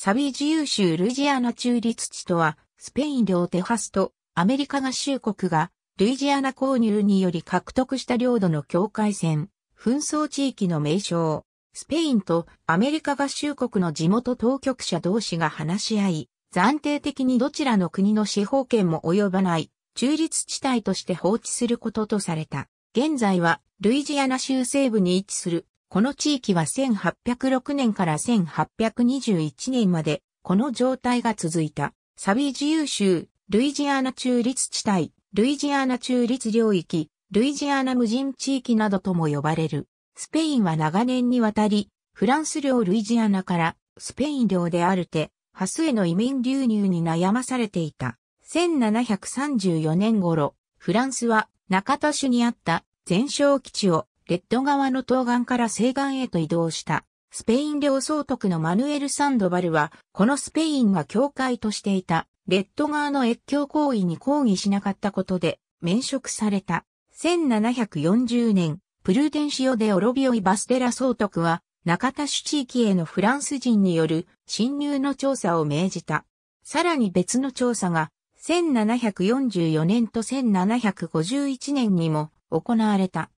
サビ自由州ルイジアナ中立地とは、スペイン領テハスとアメリカ合衆国がルイジアナ購入により獲得した領土の境界線、紛争地域の名称、スペインとアメリカ合衆国の地元当局者同士が話し合い、暫定的にどちらの国の司法権も及ばない中立地帯として放置することとされた。現在はルイジアナ州西部に位置するこの地域は1806年から1821年まで、この状態が続いた。サビ自由州、ルイジアナ中立地帯、ルイジアナ中立領域、ルイジアナ無人地域などとも呼ばれる。スペインは長年にわたり、フランス領ルイジアナからスペイン領であるて、ハスへの移民流入に悩まされていた。1734年頃、フランスは中田市にあった全哨基地をレッド側の東岸から西岸へと移動した。スペイン領総督のマヌエル・サンドバルは、このスペインが教会としていた、レッド側の越境行為に抗議しなかったことで、免職された。1740年、プルーデンシオ・でオロビオイ・バステラ総督は、中田市地域へのフランス人による侵入の調査を命じた。さらに別の調査が、1744年と1751年にも行われた。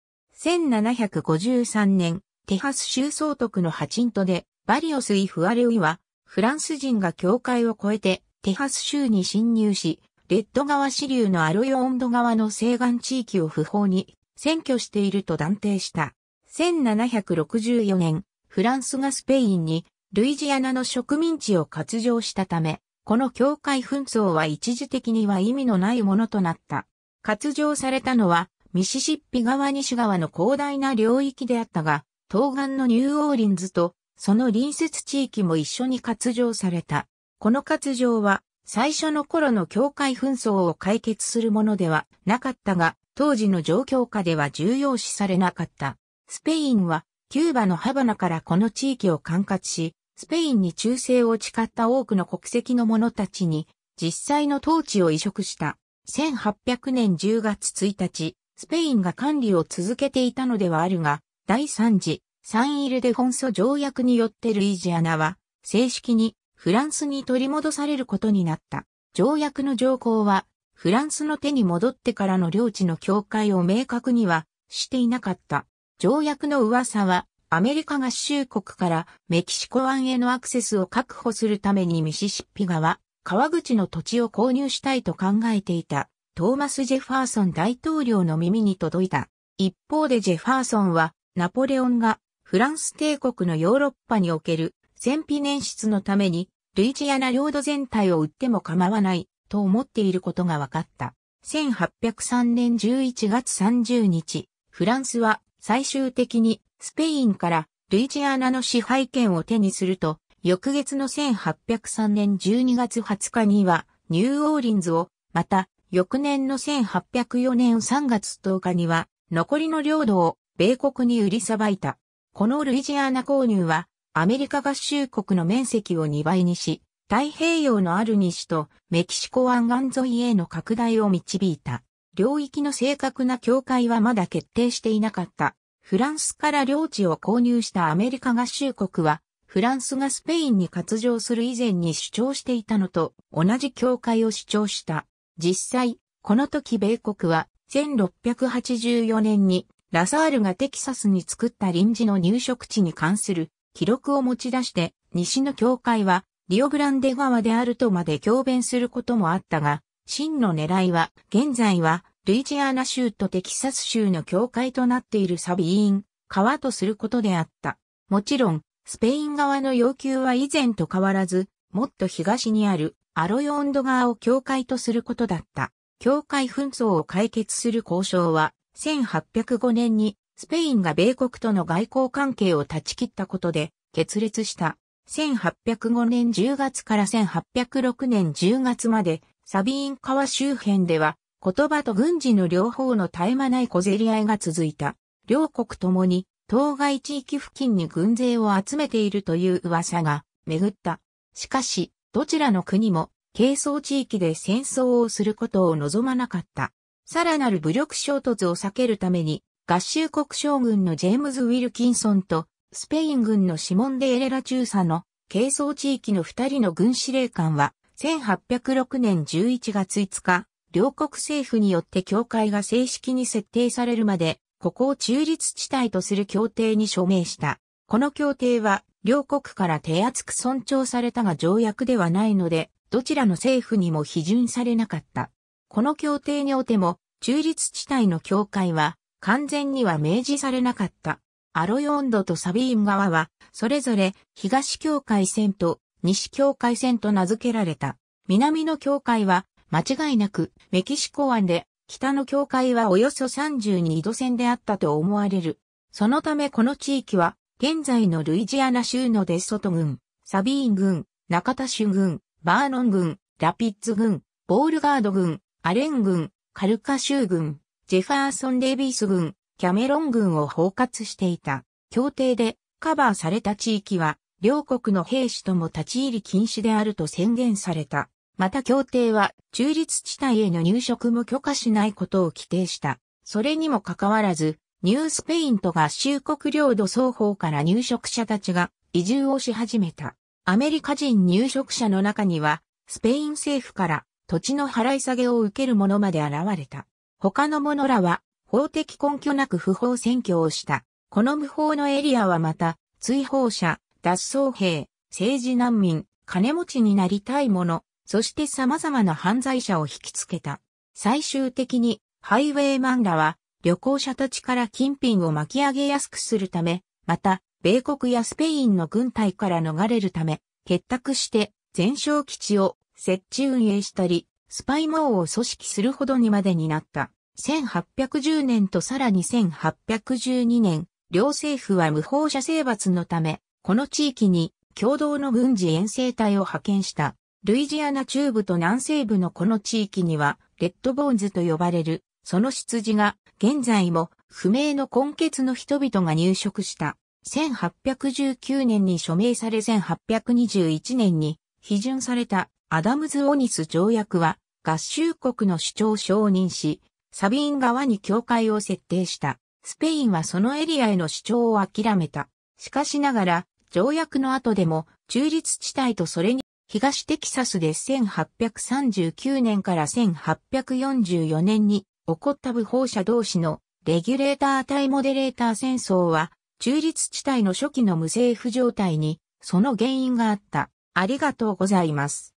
1753年、テハス州総督のハチントで、バリオス・イ・フアレウイは、フランス人が境界を越えて、テハス州に侵入し、レッド川支流のアロヨンド川の西岸地域を不法に占拠していると断定した。1764年、フランスがスペインにルイジアナの植民地を割譲したため、この境界紛争は一時的には意味のないものとなった。割譲されたのはミシシッピ川西側の広大な領域であったが、東岸のニューオーリンズとその隣接地域も一緒に割譲された。この割譲は最初の頃の境界紛争を解決するものではなかったが、当時の状況下では重要視されなかった。スペインはキューバのハバナからこの地域を管轄し、スペインに忠誠を誓った多くの国籍の者たちに実際の統治を移植した。1800年10月1日、スペインが管理を続けていたのではあるが、第3次、サンイルデフォンソ条約によってルイジアナは、正式にフランスに取り戻されることになった。条約の条項は、フランスの手に戻ってからの領地の境界を明確にはしていなかった。条約の噂は、アメリカ合衆国からメキシコ湾へのアクセスを確保するためにミシシッピ川、川口の土地を購入したいと考えていた。トーマス・ジェファーソン大統領の耳に届いた。一方でジェファーソンは、ナポレオンがフランス帝国のヨーロッパにおける戦費捻出のために、ルイジアナ領土全体を売っても構わないと思っていることが分かった。1803年11月30日、フランスは最終的にスペインからルイジアナの支配権を手にすると、翌月の1803年12月20日にはニューオーリンズをまた翌年の1804年3月10日には、残りの領土を米国に売りさばいた。このルイジアーナ購入は、アメリカ合衆国の面積を2倍にし、太平洋のある西とメキシコ湾岸沿いへの拡大を導いた。領域の正確な境界はまだ決定していなかった。フランスから領地を購入したアメリカ合衆国は、フランスがスペインに割譲する以前に主張していたのと同じ境界を主張した。実際、この時米国は1684年にラサールがテキサスに作った臨時の入植地に関する記録を持ち出して西の教会はリオグランデ川であるとまで強弁することもあったが、真の狙いは現在はルイジアナ州とテキサス州の境界となっているサビーン、川とすることであった。もちろん、スペイン側の要求は以前と変わらず、もっと東にあるアロヨンド川を境界とすることだった。境界紛争を解決する交渉は、1805年にスペインが米国との外交関係を断ち切ったことで決裂した。1805年10月から1806年10月までサビーン川周辺では言葉と軍事の両方の絶え間ない小競り合いが続いた。両国ともに当該地域付近に軍勢を集めているという噂が巡った。しかし、どちらの国も、係争地域で戦争をすることを望まなかった。さらなる武力衝突を避けるために、合衆国将軍のジェームズ・ウィルキンソンと、スペイン軍のシモン・デ・エレラ中佐の、係争地域の二人の軍司令官は、1806年11月5日、両国政府によって境界が正式に設定されるまで、ここを中立地帯とする協定に署名した。この協定は両国から手厚く尊重されたが条約ではないので、どちらの政府にも批准されなかった。この協定においても、中立地帯の境界は、完全には明示されなかった。アロヨンドとサビーン川は、それぞれ東境界線と西境界線と名付けられた。南の境界は、間違いなくメキシコ湾で、北の境界はおよそ32度線であったと思われる。そのためこの地域は現在のルイジアナ州のデソト郡、サビーン郡、中田州郡、バーノン郡、ラピッツ郡、ボールガード郡、アレン郡、カルカ州郡、ジェファーソン・デイビース郡、キャメロン郡を包括していた。協定でカバーされた地域は、両国の兵士とも立ち入り禁止であると宣言された。また協定は、中立地帯への入植も許可しないことを規定した。それにもかかわらず、ニュースペインと合衆国領土双方から入植者たちが移住をし始めた。アメリカ人入植者の中には、スペイン政府から土地の払い下げを受ける者まで現れた。他の者らは法的根拠なく不法占拠をした。この無法のエリアはまた、追放者、脱走兵、政治難民、金持ちになりたい者、そして様々な犯罪者を引きつけた。最終的に、ハイウェイマンらは、旅行者たちから金品を巻き上げやすくするため、また、米国やスペインの軍隊から逃れるため、結託して全焼基地を設置運営したり、スパイ網を組織するほどにまでになった。1810年とさらに1812年、両政府は無法者征伐のため、この地域に共同の軍事遠征隊を派遣した。ルイジアナ中部と南西部のこの地域には、レッドボーンズと呼ばれるその出自が現在も不明の根血の人々が入植した1819年に署名され1821年に批准されたアダムズ・オニス条約は合衆国の主張を承認し、サビン側に境界を設定した。スペインはそのエリアへの主張を諦めた。しかしながら、条約の後でも中立地帯とそれに東テキサスで1839年から1844年に起こった部放射同士のレギュレーター対モデレーター戦争は、中立地帯の初期の無政府状態に、その原因があった。ありがとうございます。